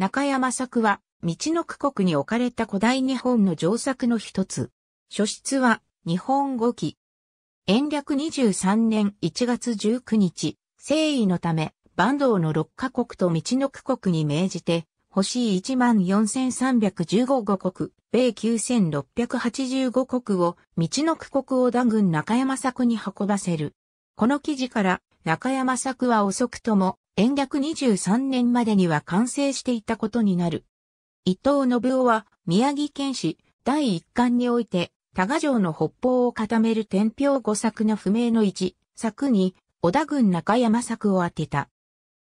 中山作は、道の区国に置かれた古代日本の上作の一つ。書室は、日本語記。延暦23年1月19日、誠意のため、坂東の6カ国と道の区国に命じて、星14,315五国、米9,685国を、道の区国を田軍中山作に運ばせる。この記事から、中山作は遅くとも、延暦23年までには完成していたことになる。伊藤信夫は宮城県市第一巻において、多賀城の北方を固める天平五作の不明の一作に、織田軍中山作を当てた。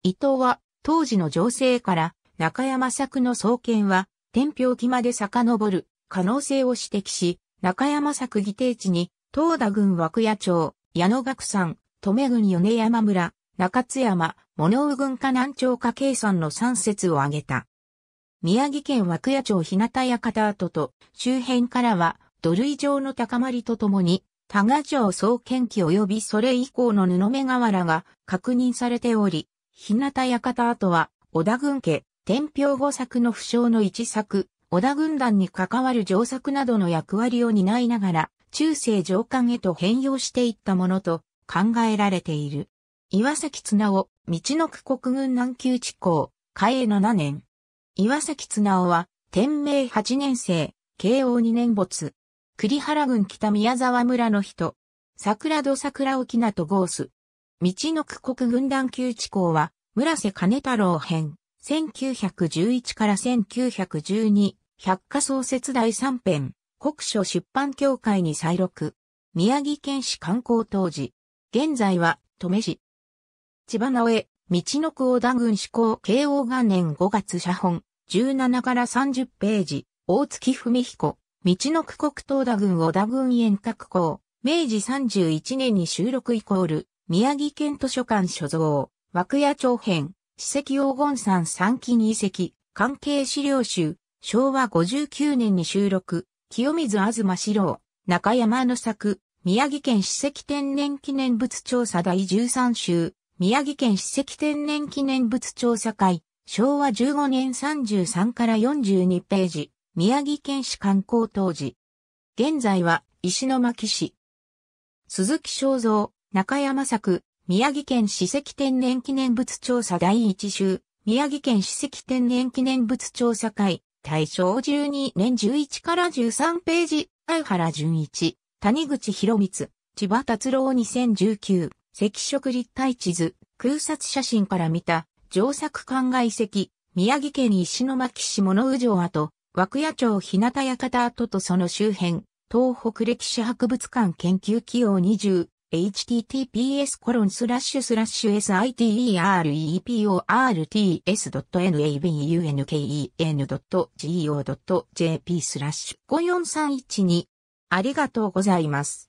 伊藤は当時の情勢から中山作の創建は天平期まで遡る可能性を指摘し、中山作議定地に、東田郡涌谷町、矢野岳山、留郡米山村、中津山、物生軍家南朝家計算の3節を挙げた。宮城県涌谷町日向館跡と周辺からは土塁上の高まりとともに、多賀城総建記及びそれ以降の布目瓦が確認されており、日向館跡は小田軍家、天平五作の不詳の一作、小田軍団に関わる上作などの役割を担いながら、中世上官へと変容していったものと考えられている。岩崎綱を、道の区国軍南球地校、開営7年。岩崎綱をは、天明8年生、慶応2年没。栗原郡北宮沢村の人。桜戸桜沖名とゴース。道の区国軍南球地校は、村瀬金太郎編、1911から1912、百科創設第3編、国書出版協会に再録。宮城県市観光当時。現在は、登米市。千葉直江、道の区小田郡志向慶応元年5月写本、17から30ページ、大月文彦、道の区国東田郡小田郡円卓校、明治31年に収録イコール、宮城県図書館所蔵、枠屋長編、史跡黄金山三期二遺跡、関係資料集、昭和59年に収録、清水東四郎、中山の作、宮城県史跡天然記念物調査第13集、宮城県史跡天然記念物調査会、昭和15年33から42ページ、宮城県史観光当時。現在は石巻市。鈴木正造、中山作、宮城県史跡天然記念物調査第1週、宮城県史跡天然記念物調査会、大正12年11から13ページ、相原淳一、谷口博光、千葉達郎2019。赤色立体地図、空撮写真から見た、上作外遺跡、宮城県石巻市物宇城跡、涌谷町日向館跡とその周辺、東北歴史博物館研究企業20、https コロンスラッシュスラッシュ siterreports.nabeunken.go.jp スラッシュ54312ありがとうございます。